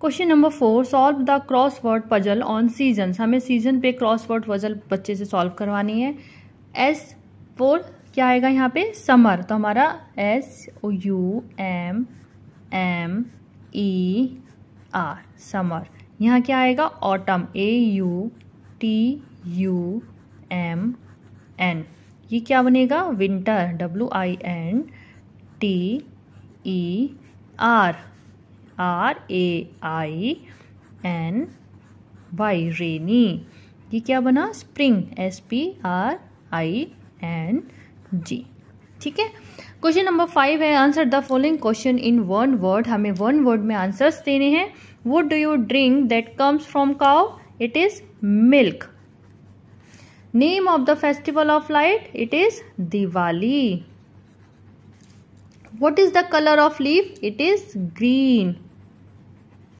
question number four solve the crossword puzzle on seasons हमें season पे crossword puzzle बच्चे से सॉल्व करवानी है एस फोर क्या आएगा यहाँ पे समर तो हमारा S O U M M E R summer यहाँ क्या आएगा autumn A U T U M N ये क्या बनेगा winter W I N T E R R A I N Y rainy ये क्या बना spring S P R I N G ठीक है क्वेश्चन नंबर फाइव है answer the following question in one word हमें वन वर्ड में answers देने हैं what do you drink that comes from cow it is milk name of the festival of light it is Diwali what is the colour of leave it is green